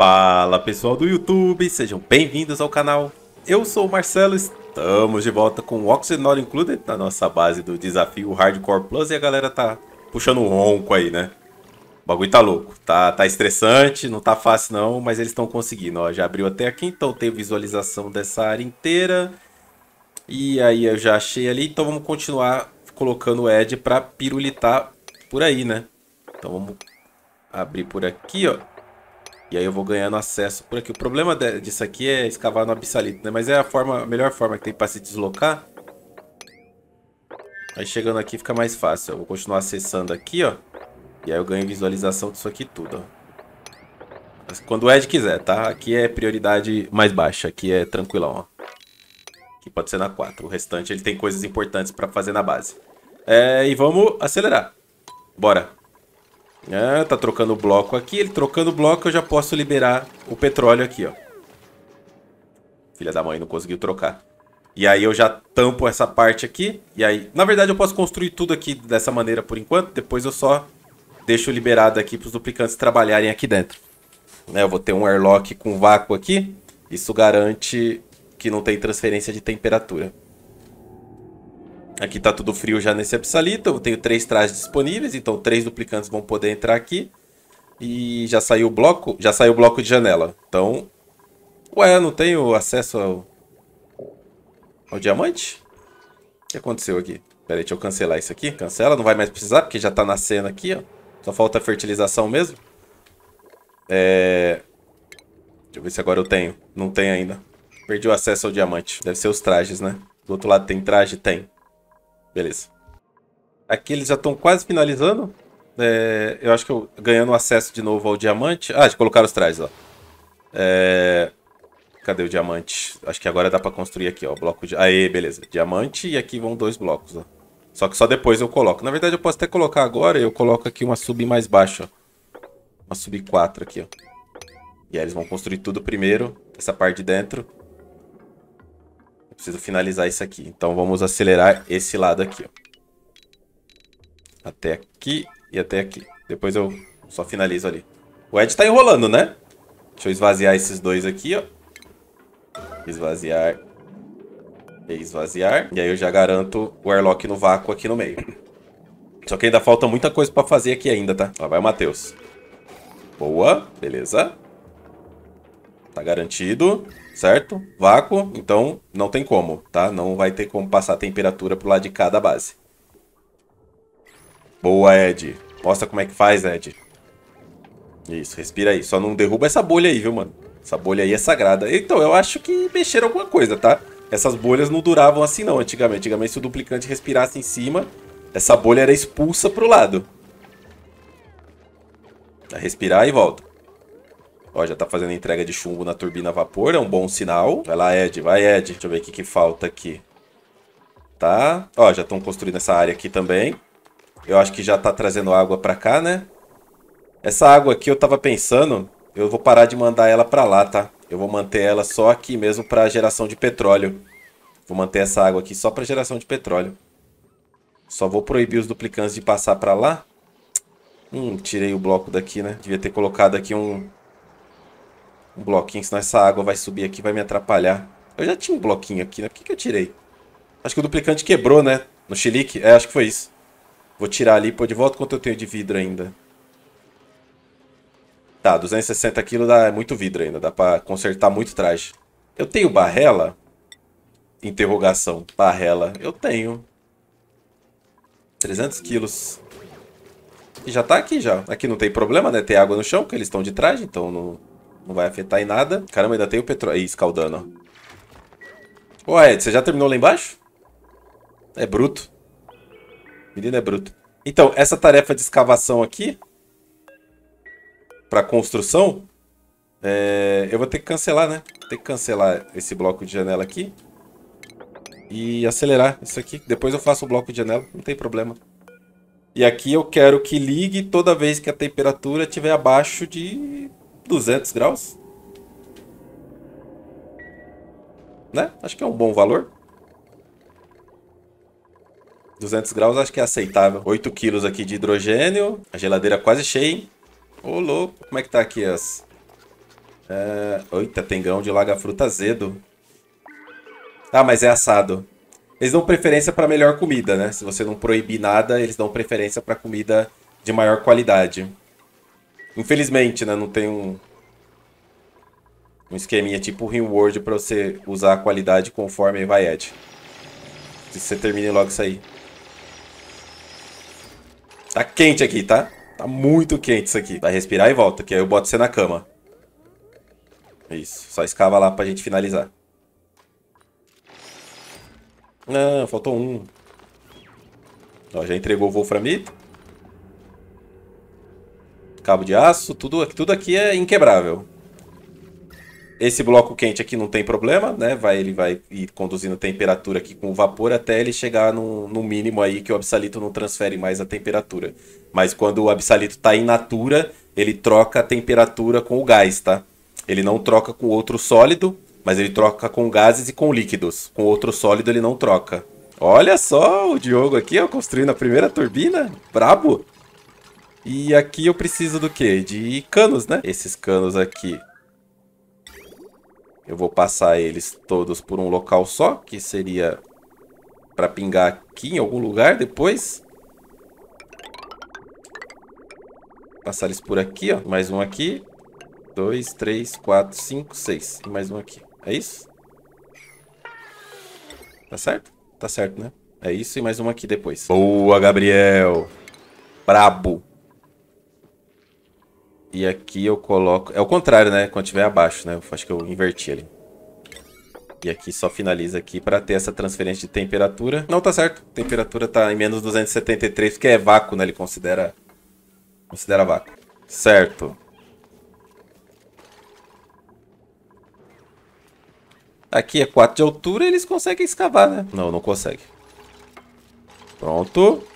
Fala pessoal do YouTube, sejam bem-vindos ao canal. Eu sou o Marcelo, estamos de volta com o Oxygen Not Included na nossa base do desafio Hardcore Plus e a galera tá puxando um ronco aí, né? O bagulho tá louco, tá, tá estressante, não tá fácil não, mas eles estão conseguindo. Ó, já abriu até aqui, então tem visualização dessa área inteira. E aí eu já achei ali, então vamos continuar colocando o Ed pra pirulitar por aí, né? Então vamos abrir por aqui, ó. E aí eu vou ganhando acesso por aqui. O problema de, disso aqui é escavar no abissalito, né? Mas é a, forma, a melhor forma que tem para se deslocar. Aí chegando aqui fica mais fácil. Eu vou continuar acessando aqui, ó. E aí eu ganho visualização disso aqui tudo, ó. Mas quando o Ed quiser, tá? Aqui é prioridade mais baixa. Aqui é tranquilão, ó. Aqui pode ser na 4. O restante ele tem coisas importantes para fazer na base. É, e vamos acelerar. Bora. Ah, tá trocando o bloco aqui. Ele trocando o bloco, eu já posso liberar o petróleo aqui, ó. Filha da mãe, não conseguiu trocar. E aí eu já tampo essa parte aqui. E aí, na verdade, eu posso construir tudo aqui dessa maneira por enquanto. Depois eu só deixo liberado aqui para os duplicantes trabalharem aqui dentro. Né, eu vou ter um airlock com vácuo aqui. Isso garante que não tem transferência de temperatura. Aqui tá tudo frio já nesse Epsalito. Eu tenho três trajes disponíveis, então três duplicantes vão poder entrar aqui. E já saiu o bloco? Já saiu o bloco de janela. Então... Ué, não tenho acesso ao... Ao diamante? O que aconteceu aqui? Pera aí, deixa eu cancelar isso aqui. Cancela, não vai mais precisar, porque já tá nascendo aqui, ó. Só falta fertilização mesmo. É... Deixa eu ver se agora eu tenho. Não tem ainda. Perdi o acesso ao diamante. Deve ser os trajes, né? Do outro lado tem traje? Tem. Beleza. Aqui eles já estão quase finalizando. É, eu acho que eu ganhando acesso de novo ao diamante. Ah, já colocaram os trás, ó. É, cadê o diamante? Acho que agora dá pra construir aqui, ó. Bloco de... Aê, beleza. Diamante e aqui vão dois blocos, ó. Só que só depois eu coloco. Na verdade, eu posso até colocar agora. Eu coloco aqui uma sub mais baixa, ó. Uma sub 4 aqui, ó. E aí eles vão construir tudo primeiro. Essa parte de dentro preciso finalizar isso aqui. Então vamos acelerar esse lado aqui, ó. Até aqui e até aqui. Depois eu só finalizo ali. O Ed tá enrolando, né? Deixa eu esvaziar esses dois aqui, ó. Esvaziar. Esvaziar. E aí eu já garanto o airlock no vácuo aqui no meio. Só que ainda falta muita coisa pra fazer aqui ainda, tá? Lá vai o Matheus. Boa. Beleza. Tá garantido certo? Vácuo, então não tem como, tá? Não vai ter como passar a temperatura pro lado de cada base. Boa, Ed. Mostra como é que faz, Ed. Isso, respira aí. Só não derruba essa bolha aí, viu, mano? Essa bolha aí é sagrada. Então, eu acho que mexeram alguma coisa, tá? Essas bolhas não duravam assim, não, antigamente. Antigamente, se o duplicante respirasse em cima, essa bolha era expulsa pro lado. Vai respirar e volta. Ó, já tá fazendo entrega de chumbo na turbina a vapor, é um bom sinal. Vai lá, Ed, vai, Ed. Deixa eu ver o que, que falta aqui. Tá, ó, já estão construindo essa área aqui também. Eu acho que já tá trazendo água pra cá, né? Essa água aqui eu tava pensando, eu vou parar de mandar ela pra lá, tá? Eu vou manter ela só aqui mesmo pra geração de petróleo. Vou manter essa água aqui só pra geração de petróleo. Só vou proibir os duplicantes de passar pra lá. Hum, tirei o bloco daqui, né? Devia ter colocado aqui um, um bloquinho, senão essa água vai subir aqui, vai me atrapalhar. Eu já tinha um bloquinho aqui, né? Por que, que eu tirei? Acho que o duplicante quebrou, né? No xilique? É, acho que foi isso. Vou tirar ali e pôr de volta quanto eu tenho de vidro ainda. Tá, 260 kg dá é muito vidro ainda. Dá pra consertar muito traje. Eu tenho barrela? Interrogação. Barrela. Eu tenho. 300 quilos. E já tá aqui já. Aqui não tem problema, né? Ter água no chão, porque eles estão de traje, então não... Não vai afetar em nada. Caramba, ainda tem o petróleo. escaldando, ó. Ô, Ed, você já terminou lá embaixo? É bruto. Menino é bruto. Então, essa tarefa de escavação aqui... Pra construção... É... Eu vou ter que cancelar, né? Tem ter que cancelar esse bloco de janela aqui. E acelerar isso aqui. Depois eu faço o bloco de janela. Não tem problema. E aqui eu quero que ligue toda vez que a temperatura estiver abaixo de 200 graus. Né? Acho que é um bom valor. 200 graus acho que é aceitável. 8 quilos aqui de hidrogênio. A geladeira quase cheia, hein? Ô, louco. Como é que tá aqui as... É... tem grão de laga-fruta azedo. Ah, mas é assado. Eles dão preferência para melhor comida, né? Se você não proibir nada, eles dão preferência para comida de maior qualidade. Infelizmente, né? Não tem um, um esqueminha tipo reward pra você usar a qualidade conforme vai ad. Se você termine logo isso aí. Tá quente aqui, tá? Tá muito quente isso aqui. Vai respirar e volta, que aí eu boto você na cama. É isso, só escava lá pra gente finalizar. Não, faltou um. Ó, já entregou o voo mim. Cabo de aço, tudo, tudo aqui é inquebrável. Esse bloco quente aqui não tem problema, né? Vai, ele vai ir conduzindo a temperatura aqui com o vapor até ele chegar no, no mínimo aí que o absalito não transfere mais a temperatura. Mas quando o absalito está in natura, ele troca a temperatura com o gás, tá? Ele não troca com outro sólido, mas ele troca com gases e com líquidos. Com outro sólido ele não troca. Olha só o Diogo aqui, ó, construindo a primeira turbina. Brabo! E aqui eu preciso do quê? De canos, né? Esses canos aqui. Eu vou passar eles todos por um local só, que seria para pingar aqui em algum lugar depois. Passar eles por aqui, ó. Mais um aqui. Dois, três, quatro, cinco, seis. E mais um aqui. É isso? Tá certo? Tá certo, né? É isso e mais um aqui depois. Boa, Gabriel! Brabo! E aqui eu coloco... É o contrário, né? Quando tiver abaixo, né? acho que eu inverti ali. E aqui só finaliza aqui para ter essa transferência de temperatura. Não, tá certo. A temperatura tá em menos 273, porque é vácuo, né? Ele considera... Considera vácuo. Certo. Aqui é 4 de altura eles conseguem escavar, né? Não, não consegue. Pronto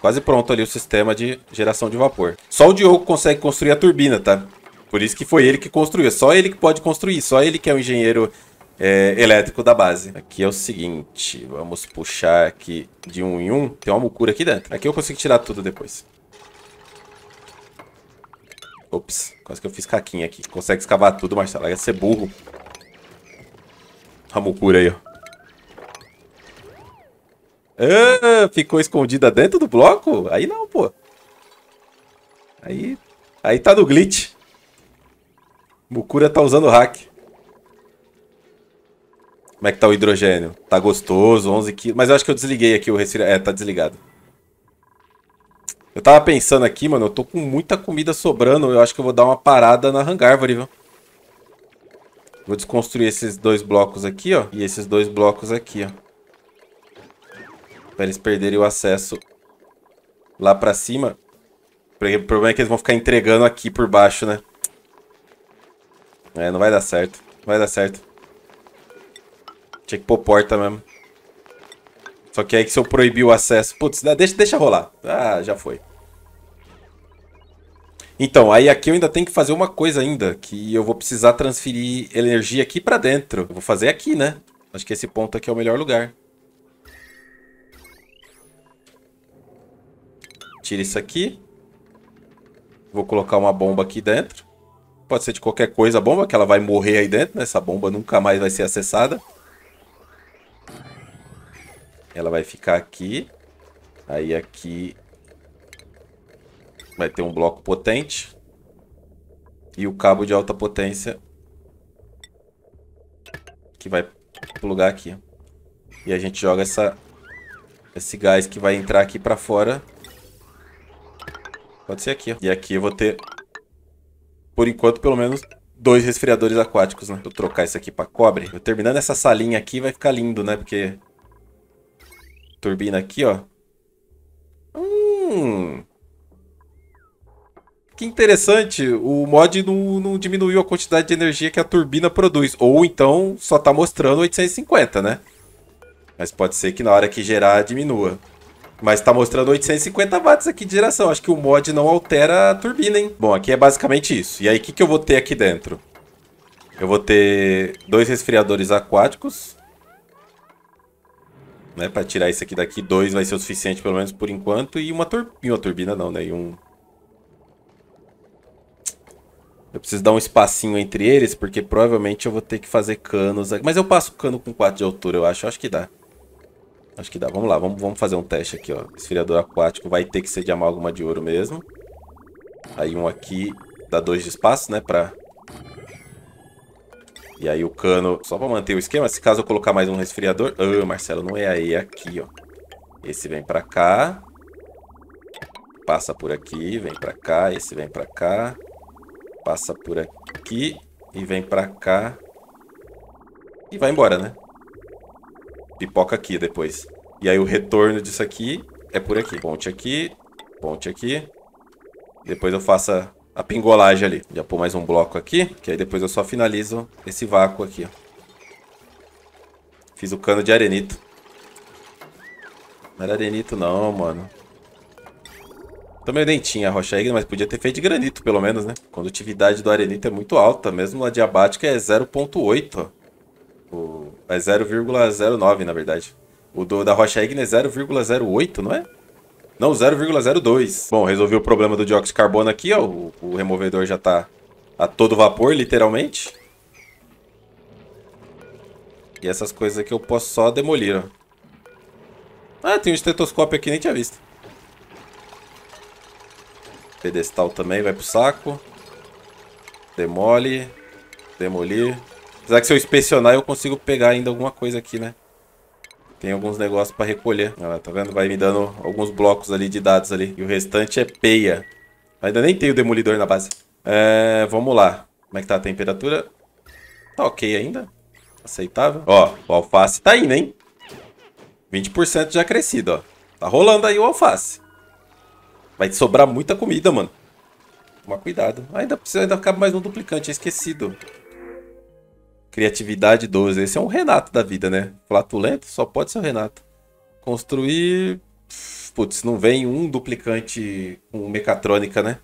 quase pronto ali o sistema de geração de vapor. Só o Diogo consegue construir a turbina, tá? Por isso que foi ele que construiu. Só ele que pode construir. Só ele que é o engenheiro é, elétrico da base. Aqui é o seguinte. Vamos puxar aqui de um em um. Tem uma mucura aqui dentro. Aqui eu consigo tirar tudo depois. Ops. Quase que eu fiz caquinha aqui. Consegue escavar tudo, Marcelo. Ia ser burro. A mucura aí, ó. Ah, ficou escondida dentro do bloco? Aí não, pô. Aí, aí tá no glitch. Mucura tá usando hack. Como é que tá o hidrogênio? Tá gostoso, 11 quilos. Mas eu acho que eu desliguei aqui o resfriado. É, tá desligado. Eu tava pensando aqui, mano, eu tô com muita comida sobrando. Eu acho que eu vou dar uma parada na Hangárvore, viu? Vou desconstruir esses dois blocos aqui, ó. E esses dois blocos aqui, ó eles perderem o acesso lá pra cima. Porque o problema é que eles vão ficar entregando aqui por baixo, né? É, não vai dar certo. Não vai dar certo. Tinha que pôr porta mesmo. Só que aí que se eu proibir o acesso... Putz, deixa, deixa rolar. Ah, já foi. Então, aí aqui eu ainda tenho que fazer uma coisa ainda, que eu vou precisar transferir energia aqui pra dentro. Eu vou fazer aqui, né? Acho que esse ponto aqui é o melhor lugar. tira isso aqui. Vou colocar uma bomba aqui dentro. Pode ser de qualquer coisa a bomba, que ela vai morrer aí dentro, né? Essa bomba nunca mais vai ser acessada. Ela vai ficar aqui. Aí aqui vai ter um bloco potente. E o cabo de alta potência que vai plugar aqui. E a gente joga essa, esse gás que vai entrar aqui para fora Pode ser aqui, ó. E aqui eu vou ter, por enquanto, pelo menos dois resfriadores aquáticos, né? Vou trocar isso aqui pra cobre. Eu terminando essa salinha aqui vai ficar lindo, né? Porque... Turbina aqui, ó. Hum... Que interessante, o mod não, não, diminuiu a quantidade de energia que a turbina produz. Ou então só tá mostrando 850, né? Mas pode ser que na hora que gerar diminua. Mas tá mostrando 850 watts aqui de geração. Acho que o mod não altera a turbina, hein? Bom, aqui é basicamente isso. E aí, o que, que eu vou ter aqui dentro? Eu vou ter dois resfriadores aquáticos. Né, pra tirar isso aqui daqui, dois vai ser o suficiente, pelo menos por enquanto. E uma, tur e uma turbina não, né? E um... Eu preciso dar um espacinho entre eles, porque provavelmente eu vou ter que fazer canos aqui. Mas eu passo cano com 4 de altura, eu acho. Eu acho que dá. Acho que dá. Vamos lá, vamos, vamos fazer um teste aqui, ó. Esfriador aquático vai ter que ser de amálgama de ouro mesmo. Aí um aqui dá dois de espaço, né, pra... E aí o cano, só pra manter o esquema, se caso eu colocar mais um resfriador... Ah, Marcelo, não é aí, é aqui, ó. Esse vem pra cá. Passa por aqui, vem pra cá, esse vem pra cá. Passa por aqui e vem pra cá. E vai embora, né? pipoca aqui depois. E aí o retorno disso aqui é por aqui. Ponte aqui, ponte aqui. Depois eu faço a, a pingolagem ali. Já pôr mais um bloco aqui, que aí depois eu só finalizo esse vácuo aqui, ó. Fiz o cano de arenito. Não era arenito não, mano. também meio tinha a rocha ígnea, mas podia ter feito de granito, pelo menos, né? Condutividade do arenito é muito alta, mesmo a diabática é 0.8, ó. O, é 0,09, na verdade. O do, da rocha ígnea é 0,08, não é? Não, 0,02. Bom, resolvi o problema do dióxido de carbono aqui, ó. O, o removedor já tá a todo vapor, literalmente. E essas coisas aqui eu posso só demolir, ó. Ah, tem um estetoscópio aqui, nem tinha visto. Pedestal também vai pro saco. Demole. Demolir. Apesar que se eu inspecionar, eu consigo pegar ainda alguma coisa aqui, né? Tem alguns negócios pra recolher. Olha lá, tá vendo? Vai me dando alguns blocos ali de dados ali. E o restante é peia. Ainda nem tem o demolidor na base. É, vamos lá. Como é que tá a temperatura? Tá ok ainda. Aceitável. Ó, o alface tá indo, hein? 20% já crescido, ó. Tá rolando aí o alface. Vai sobrar muita comida, mano. Toma cuidado. Ainda precisa ainda ficar mais um duplicante, é esquecido. Criatividade 12. Esse é um Renato da vida, né? Flatulento só pode ser o Renato. Construir. Putz, não vem um duplicante com mecatrônica, né?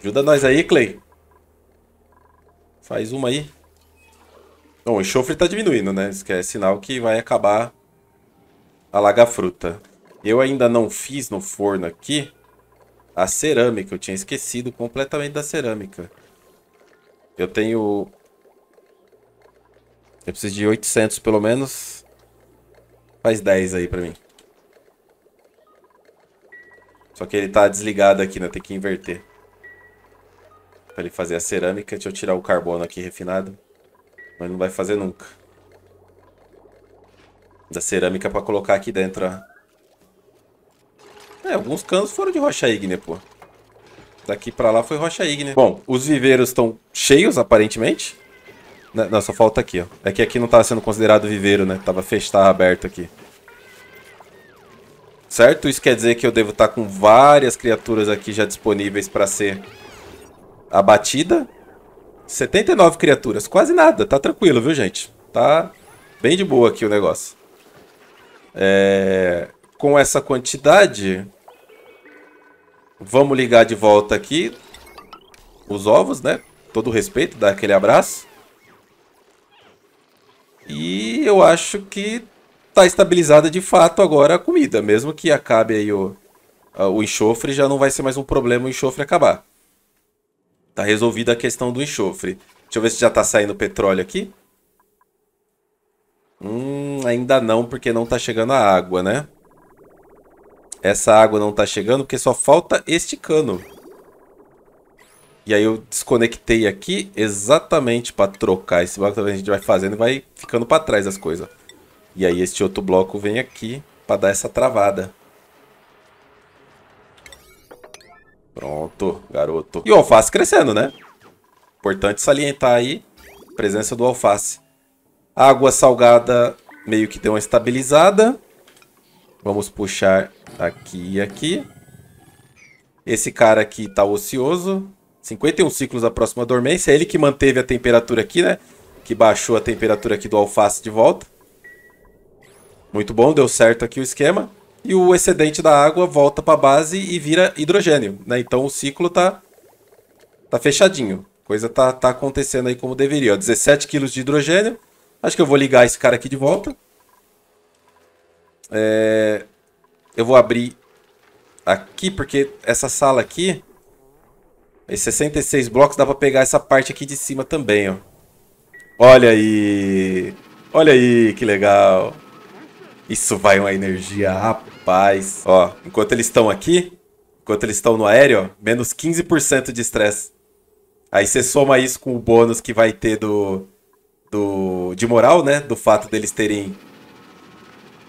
Ajuda nós aí, Clay. Faz uma aí. Bom, o enxofre tá diminuindo, né? Isso é sinal que vai acabar a laga-fruta. Eu ainda não fiz no forno aqui a cerâmica. Eu tinha esquecido completamente da cerâmica. Eu tenho eu preciso de 800 pelo menos. Faz 10 aí pra mim. Só que ele tá desligado aqui, né? Tem que inverter. Pra ele fazer a cerâmica. Deixa eu tirar o carbono aqui refinado. Mas não vai fazer nunca. Da cerâmica pra colocar aqui dentro, ó. É, alguns canos foram de rocha ígnea, pô. Daqui pra lá foi rocha ígnea. Bom, os viveiros estão cheios, aparentemente. Né, não, só falta aqui, ó. É que aqui não tava tá sendo considerado viveiro, né? Tava festar aberto aqui. Certo? Isso quer dizer que eu devo estar tá com várias criaturas aqui já disponíveis para ser abatida. 79 criaturas, quase nada. Tá tranquilo, viu, gente? Tá bem de boa aqui o negócio. É... Com essa quantidade, vamos ligar de volta aqui os ovos, né? Todo respeito, dá aquele abraço. E eu acho que está estabilizada de fato agora a comida. Mesmo que acabe aí o, o enxofre, já não vai ser mais um problema o enxofre acabar. Tá resolvida a questão do enxofre. Deixa eu ver se já está saindo petróleo aqui. Hum, ainda não, porque não está chegando a água, né? Essa água não está chegando porque só falta este cano. E aí eu desconectei aqui exatamente para trocar esse bloco. Então a gente vai fazendo e vai ficando para trás as coisas. E aí este outro bloco vem aqui para dar essa travada. Pronto, garoto. E o alface crescendo, né? Importante salientar aí a presença do alface. água salgada meio que deu uma estabilizada. Vamos puxar aqui e aqui. Esse cara aqui tá ocioso. 51 ciclos da próxima dormência. É ele que manteve a temperatura aqui, né? Que baixou a temperatura aqui do alface de volta. Muito bom, deu certo aqui o esquema. E o excedente da água volta para a base e vira hidrogênio, né? Então o ciclo tá, tá fechadinho. Coisa tá, tá acontecendo aí como deveria. Ó, 17 quilos de hidrogênio. Acho que eu vou ligar esse cara aqui de volta. É... Eu vou abrir aqui, porque essa sala aqui esses 66 blocos dá pra pegar essa parte aqui de cima também, ó. Olha aí. Olha aí, que legal. Isso vai uma energia, rapaz. Ó, enquanto eles estão aqui, enquanto eles estão no aéreo, ó, menos 15% de estresse. Aí você soma isso com o bônus que vai ter do, do de moral, né? Do fato deles terem...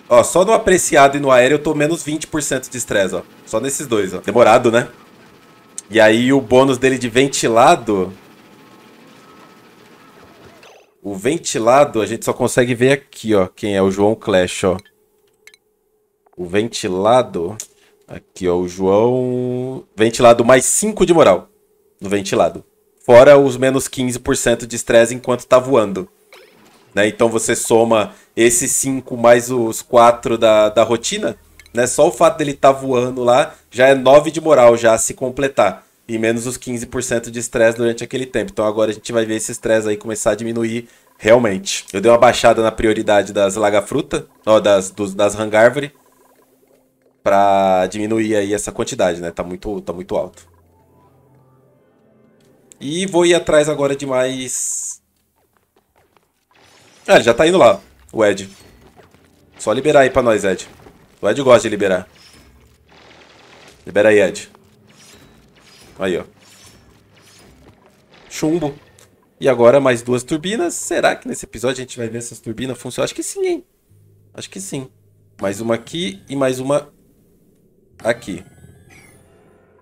Ó, só no apreciado e no aéreo eu tô menos 20% de estresse, ó. Só nesses dois, ó. Demorado, né? E aí o bônus dele de ventilado... O ventilado a gente só consegue ver aqui, ó. Quem é? O João Clash, ó. O ventilado... Aqui, ó. O João... Ventilado mais 5 de moral. No ventilado. Fora os menos 15% de estresse enquanto tá voando. Né? Então você soma esses 5 mais os 4 da, da rotina né? Só o fato dele estar tá voando lá já é 9 de moral, já se completar. E menos os 15% de estresse durante aquele tempo. Então agora a gente vai ver esse estresse aí começar a diminuir realmente. Eu dei uma baixada na prioridade das lagafruta, ó, das, dos, das hangárvore, pra diminuir aí essa quantidade, né? Tá muito, tá muito alto. E vou ir atrás agora de mais... Ah, ele já tá indo lá, o Ed. Só liberar aí pra nós, Ed. O Ed gosta de liberar. Libera aí, Ed. Aí, ó. Chumbo. E agora mais duas turbinas. Será que nesse episódio a gente vai ver essas turbinas funcionar? Acho que sim, hein? Acho que sim. Mais uma aqui e mais uma aqui.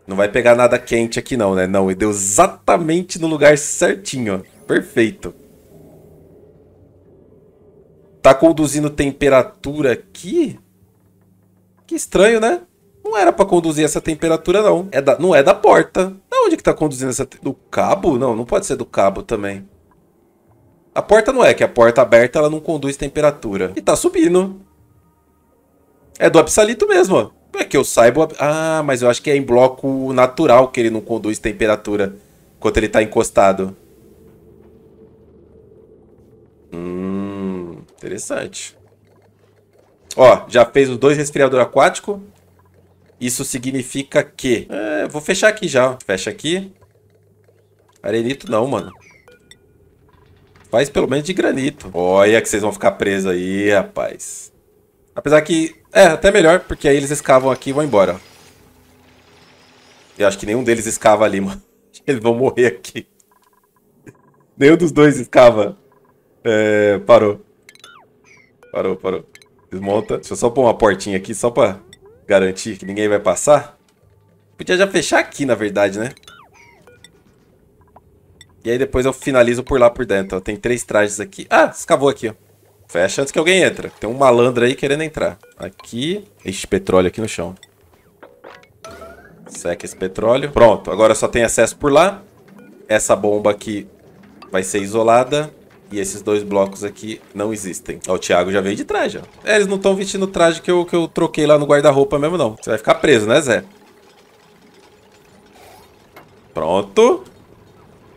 Não vai pegar nada quente aqui não, né? Não, e deu exatamente no lugar certinho. Perfeito. Tá conduzindo temperatura aqui? Que estranho, né? Não era para conduzir essa temperatura, não. É da, não é da porta. Da onde que tá conduzindo essa... Do cabo? Não, não pode ser do cabo também. A porta não é, que a porta aberta ela não conduz temperatura. E tá subindo. É do absalito mesmo, ó. É que eu saiba... Ah, mas eu acho que é em bloco natural que ele não conduz temperatura enquanto ele tá encostado. Hum, interessante. Ó, já fez os dois resfriador aquático. Isso significa que... É, vou fechar aqui já. Fecha aqui. Arenito não, mano. Faz pelo menos de granito. Olha que vocês vão ficar presos aí, rapaz. Apesar que... É, até melhor, porque aí eles escavam aqui e vão embora. Eu acho que nenhum deles escava ali, mano. Eles vão morrer aqui. Nenhum dos dois escava. É, parou. Parou, parou. Desmonta. Deixa eu só pôr uma portinha aqui, só pra garantir que ninguém vai passar. Podia já fechar aqui, na verdade, né? E aí depois eu finalizo por lá por dentro, Tem três trajes aqui. Ah, escavou aqui, Fecha antes que alguém entre. Tem um malandro aí querendo entrar. Aqui. Ixi, petróleo aqui no chão. Seca esse petróleo. Pronto, agora só tem acesso por lá. Essa bomba aqui vai ser isolada. E esses dois blocos aqui não existem. Ó, o Thiago já veio de traje, ó. É, eles não estão vestindo o traje que eu, que eu troquei lá no guarda-roupa mesmo, não. Você vai ficar preso, né, Zé? Pronto.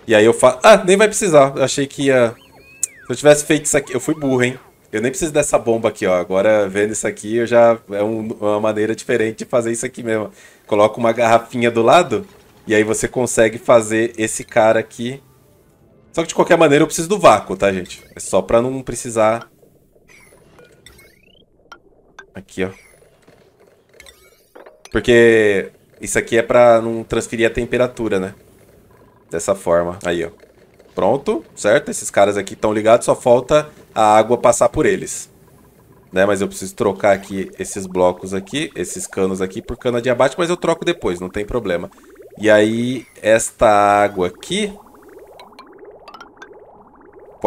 E aí eu faço... Ah, nem vai precisar. Eu achei que ia... Se eu tivesse feito isso aqui... Eu fui burro, hein? Eu nem preciso dessa bomba aqui, ó. Agora, vendo isso aqui, eu já... É um, uma maneira diferente de fazer isso aqui mesmo. Coloca uma garrafinha do lado... E aí você consegue fazer esse cara aqui só que de qualquer maneira eu preciso do vácuo, tá, gente? É só pra não precisar... Aqui, ó. Porque isso aqui é pra não transferir a temperatura, né? Dessa forma. Aí, ó. Pronto, certo? Esses caras aqui estão ligados, só falta a água passar por eles. Né? Mas eu preciso trocar aqui esses blocos aqui, esses canos aqui por cana de abate, mas eu troco depois, não tem problema. E aí, esta água aqui,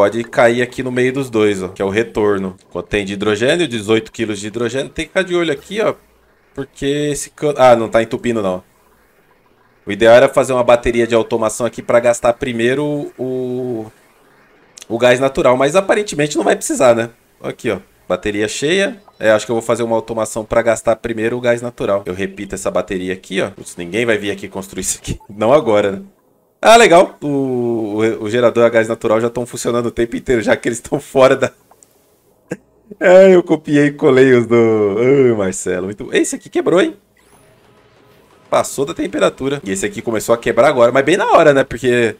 pode cair aqui no meio dos dois, ó, que é o retorno. Contém de hidrogênio, 18 kg de hidrogênio. Tem que ficar de olho aqui, ó, porque esse cano... Ah, não tá entupindo, não. O ideal era fazer uma bateria de automação aqui para gastar primeiro o... o gás natural, mas aparentemente não vai precisar, né? Aqui, ó. Bateria cheia. É, acho que eu vou fazer uma automação para gastar primeiro o gás natural. Eu repito essa bateria aqui, ó. Putz, ninguém vai vir aqui construir isso aqui. Não agora, né? Ah, legal. O, o, o gerador a gás natural já estão funcionando o tempo inteiro, já que eles estão fora da. ah, eu copiei e colei os do. Ai, Marcelo, muito. Esse aqui quebrou, hein? Passou da temperatura. E esse aqui começou a quebrar agora, mas bem na hora, né? Porque.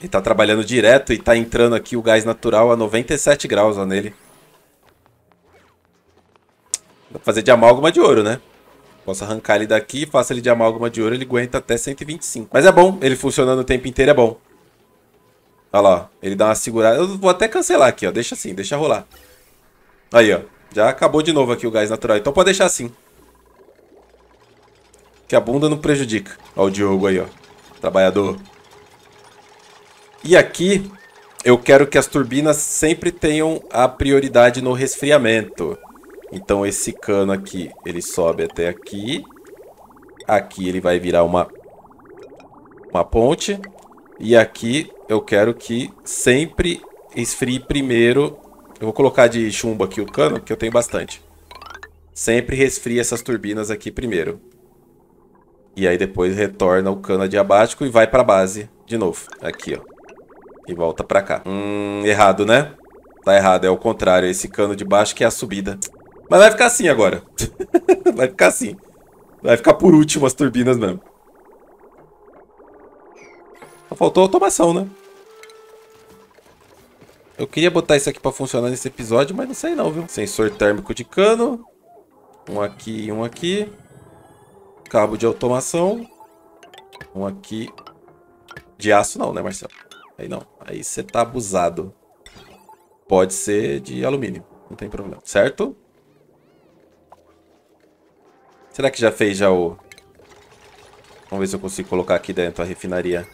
Ele tá trabalhando direto e tá entrando aqui o gás natural a 97 graus ó, nele. Dá pra fazer de amálgama de ouro, né? Posso arrancar ele daqui, faço ele de amálgama de ouro, ele aguenta até 125. Mas é bom, ele funcionando o tempo inteiro é bom. Olha lá, ele dá uma segurada. Eu vou até cancelar aqui, ó. Deixa assim, deixa rolar. Aí, ó. Já acabou de novo aqui o gás natural. Então pode deixar assim. Que a bunda não prejudica. Ó o Diogo aí, ó. Trabalhador. E aqui, eu quero que as turbinas sempre tenham a prioridade no resfriamento. Então esse cano aqui, ele sobe até aqui. Aqui ele vai virar uma, uma ponte. E aqui eu quero que sempre esfrie primeiro. Eu vou colocar de chumbo aqui o cano, que eu tenho bastante. Sempre resfrie essas turbinas aqui primeiro. E aí depois retorna o cano adiabático e vai para a base de novo. Aqui, ó. E volta para cá. Hum, errado, né? Tá errado, é o contrário. Esse cano de baixo que é a subida. Mas vai ficar assim agora. vai ficar assim. Vai ficar por último as turbinas mesmo. Só faltou automação, né? Eu queria botar isso aqui pra funcionar nesse episódio, mas não sei não, viu? Sensor térmico de cano. Um aqui e um aqui. Cabo de automação. Um aqui. De aço não, né, Marcelo? Aí não. Aí você tá abusado. Pode ser de alumínio. Não tem problema. Certo? Será que já fez já o... Vamos ver se eu consigo colocar aqui dentro a refinaria.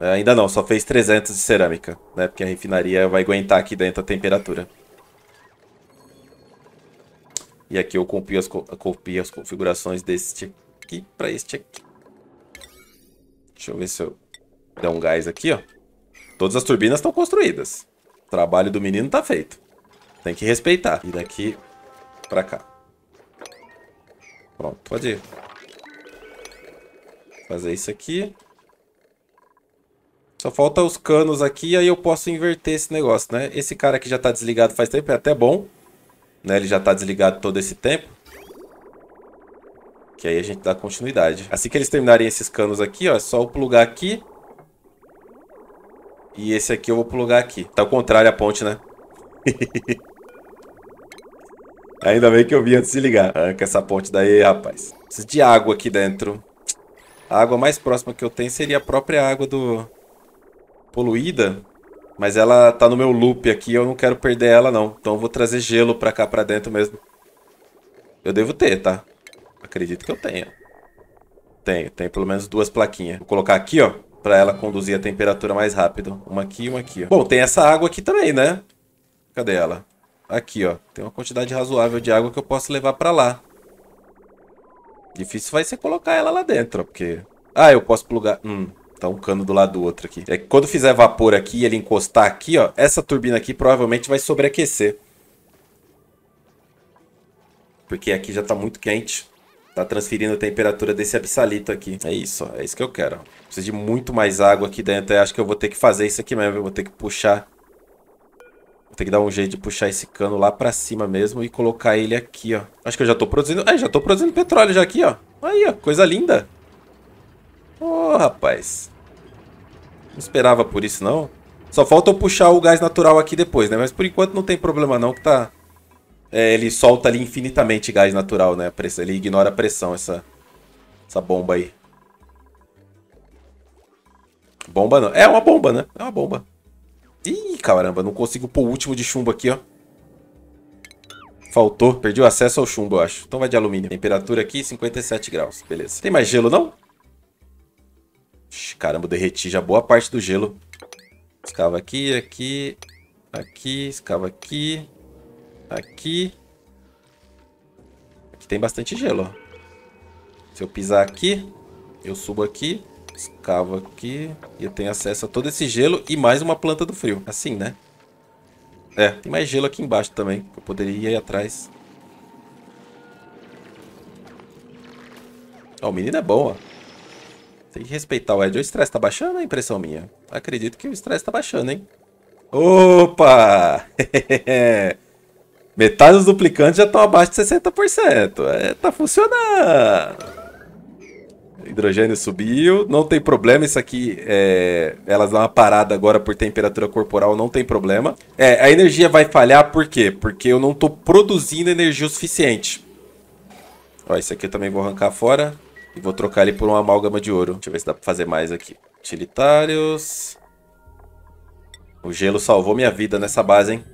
É, ainda não, só fez 300 de cerâmica, né? Porque a refinaria vai aguentar aqui dentro a temperatura. E aqui eu copio as, copio as configurações deste aqui para este aqui. Deixa eu ver se eu der um gás aqui, ó. Todas as turbinas estão construídas. O trabalho do menino tá feito. Tem que respeitar. E daqui para cá. Pronto, pode ir. Fazer isso aqui. Só falta os canos aqui, e aí eu posso inverter esse negócio, né? Esse cara aqui já tá desligado faz tempo, é até bom. Né? Ele já tá desligado todo esse tempo. Que aí a gente dá continuidade. Assim que eles terminarem esses canos aqui, ó, é só eu plugar aqui. E esse aqui eu vou plugar aqui. Tá ao contrário a ponte, né? Ainda bem que eu vim antes de ligar. Arranca ah, essa ponte daí, rapaz. Preciso de água aqui dentro. A água mais próxima que eu tenho seria a própria água do... Poluída. Mas ela tá no meu loop aqui eu não quero perder ela, não. Então eu vou trazer gelo pra cá, pra dentro mesmo. Eu devo ter, tá? Acredito que eu tenha. Tenho, tenho pelo menos duas plaquinhas. Vou colocar aqui, ó, pra ela conduzir a temperatura mais rápido. Uma aqui e uma aqui, ó. Bom, tem essa água aqui também, né? Cadê ela? Aqui, ó. Tem uma quantidade razoável de água que eu posso levar pra lá. Difícil vai ser colocar ela lá dentro, ó, porque... Ah, eu posso plugar... Hum, tá um cano do lado do outro aqui. É que quando fizer vapor aqui e ele encostar aqui, ó, essa turbina aqui provavelmente vai sobreaquecer. Porque aqui já tá muito quente. Tá transferindo a temperatura desse absalito aqui. É isso, ó, é isso que eu quero. Preciso de muito mais água aqui dentro. Eu acho que eu vou ter que fazer isso aqui mesmo. Eu vou ter que puxar tem que dar um jeito de puxar esse cano lá pra cima mesmo e colocar ele aqui, ó. Acho que eu já tô produzindo... É, já tô produzindo petróleo já aqui, ó. Aí, ó. Coisa linda. Ô, oh, rapaz. Não esperava por isso, não. Só falta eu puxar o gás natural aqui depois, né? Mas por enquanto não tem problema não que tá... É, ele solta ali infinitamente gás natural, né? Ele ignora a pressão, essa, essa bomba aí. Bomba não. É uma bomba, né? É uma bomba. Ih, caramba, não consigo pôr o último de chumbo aqui, ó. Faltou, perdi o acesso ao chumbo, eu acho. Então vai de alumínio. Temperatura aqui, 57 graus. Beleza. Tem mais gelo, não? Caramba, derreti já boa parte do gelo. Escava aqui, aqui, aqui, escava aqui, aqui. Aqui tem bastante gelo, ó. Se eu pisar aqui, eu subo aqui, Escava aqui. E eu tenho acesso a todo esse gelo e mais uma planta do frio. Assim, né? É, tem mais gelo aqui embaixo também. Que eu poderia ir atrás. Ó, o menino é bom, ó. Tem que respeitar o Ed. O estresse tá baixando, a é impressão minha. Acredito que o estresse tá baixando, hein? Opa! Metade dos duplicantes já estão abaixo de 60%. É, tá funcionando! hidrogênio subiu, não tem problema. Isso aqui, é, elas dão uma parada agora por temperatura corporal, não tem problema. É, a energia vai falhar por quê? Porque eu não estou produzindo energia o suficiente. Ó, isso aqui eu também vou arrancar fora e vou trocar ele por uma amálgama de ouro. Deixa eu ver se dá para fazer mais aqui. Utilitários. O gelo salvou minha vida nessa base, hein?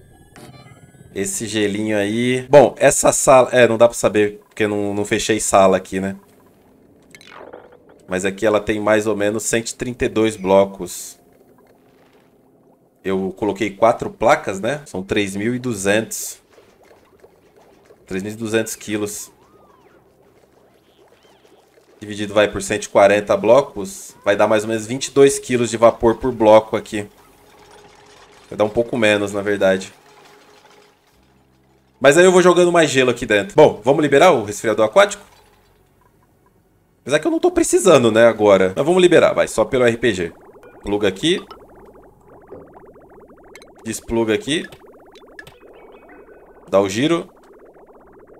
Esse gelinho aí... Bom, essa sala... É, não dá para saber porque eu não, não fechei sala aqui, né? Mas aqui ela tem mais ou menos 132 blocos. Eu coloquei quatro placas, né? São 3.200. 3.200 quilos. Dividido vai por 140 blocos. Vai dar mais ou menos 22 quilos de vapor por bloco aqui. Vai dar um pouco menos, na verdade. Mas aí eu vou jogando mais gelo aqui dentro. Bom, vamos liberar o resfriador aquático? Apesar que eu não tô precisando, né, agora. Mas vamos liberar, vai, só pelo RPG. Pluga aqui. Despluga aqui. Dá o giro.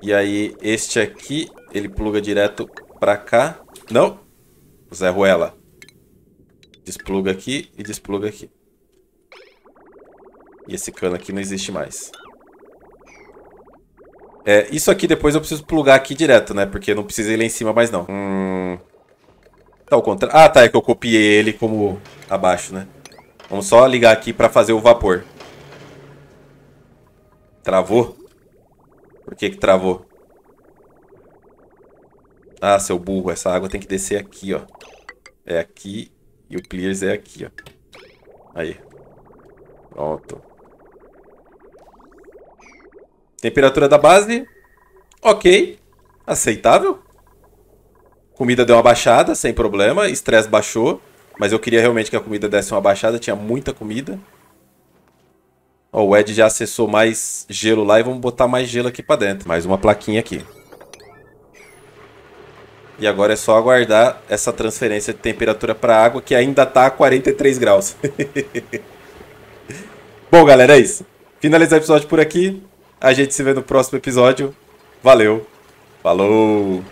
E aí, este aqui, ele pluga direto pra cá. Não! Zé Ruela. Despluga aqui e despluga aqui. E esse cano aqui não existe mais. É, isso aqui depois eu preciso plugar aqui direto, né? Porque não precisa ir lá em cima mais não. Hum... Tá ao contrário. Ah, tá. É que eu copiei ele como abaixo, né? Vamos só ligar aqui pra fazer o vapor. Travou? Por que que travou? Ah, seu burro. Essa água tem que descer aqui, ó. É aqui. E o clears é aqui, ó. Aí. Pronto. Temperatura da base, ok, aceitável. Comida deu uma baixada, sem problema. Estresse baixou, mas eu queria realmente que a comida desse uma baixada, tinha muita comida. Ó, o Ed já acessou mais gelo lá e vamos botar mais gelo aqui pra dentro. Mais uma plaquinha aqui. E agora é só aguardar essa transferência de temperatura para água, que ainda está a 43 graus. Bom, galera, é isso. Finalizar o episódio por aqui. A gente se vê no próximo episódio. Valeu. Falou.